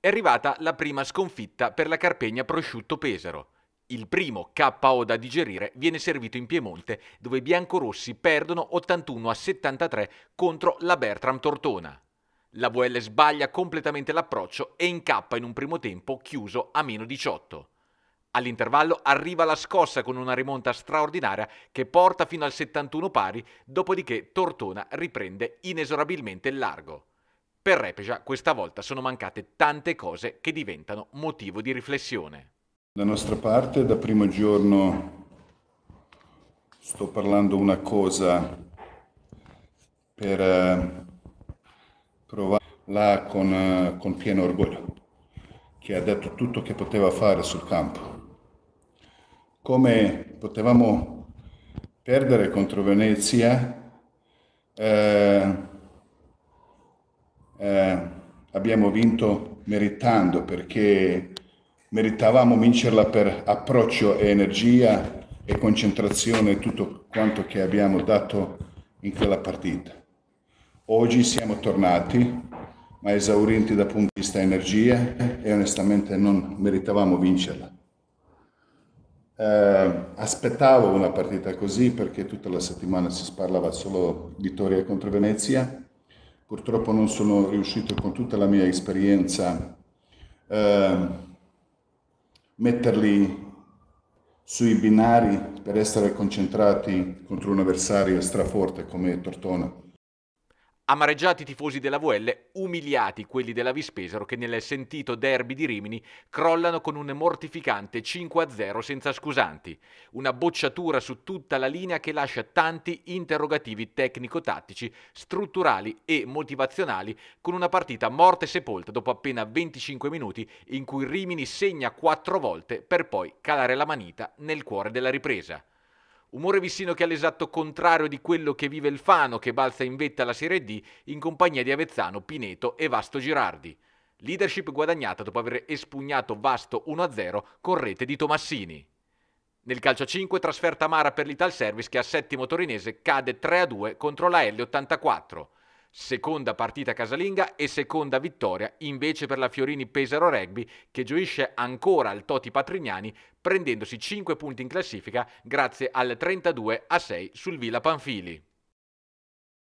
è arrivata la prima sconfitta per la Carpegna Prosciutto Pesaro. Il primo KO da digerire viene servito in Piemonte, dove i biancorossi perdono 81 a 73 contro la Bertram Tortona. La VL sbaglia completamente l'approccio e incappa in un primo tempo chiuso a meno 18. All'intervallo arriva la scossa con una rimonta straordinaria che porta fino al 71 pari, dopodiché Tortona riprende inesorabilmente il largo. Per Repeja questa volta sono mancate tante cose che diventano motivo di riflessione. Da nostra parte, da primo giorno, sto parlando una cosa per eh, provarla con, eh, con pieno orgoglio, che ha detto tutto che poteva fare sul campo. Come potevamo perdere contro Venezia, eh, eh, abbiamo vinto meritando perché meritavamo vincerla per approccio e energia e concentrazione e tutto quanto che abbiamo dato in quella partita. Oggi siamo tornati, ma esaurienti dal punto di vista energia e onestamente non meritavamo vincerla. Eh, aspettavo una partita così perché tutta la settimana si parlava solo di Toria contro Venezia purtroppo non sono riuscito con tutta la mia esperienza a eh, metterli sui binari per essere concentrati contro un avversario straforte come Tortona. Amareggiati i tifosi della VL, umiliati quelli della Vispesaro che nel sentito derby di Rimini crollano con un mortificante 5-0 senza scusanti. Una bocciatura su tutta la linea che lascia tanti interrogativi tecnico-tattici, strutturali e motivazionali con una partita morte e sepolta dopo appena 25 minuti in cui Rimini segna 4 volte per poi calare la manita nel cuore della ripresa. Umore Vissino che è l'esatto contrario di quello che vive il Fano, che balza in vetta alla Serie D in compagnia di Avezzano, Pineto e Vasto Girardi. Leadership guadagnata dopo aver espugnato Vasto 1-0 con rete di Tomassini. Nel calcio 5 trasferta Mara per l'Ital Service che a settimo torinese cade 3-2 contro la L84 seconda partita casalinga e seconda vittoria invece per la Fiorini Pesaro Rugby che gioisce ancora al Toti Patrignani prendendosi 5 punti in classifica grazie al 32 a 6 sul Villa Panfili.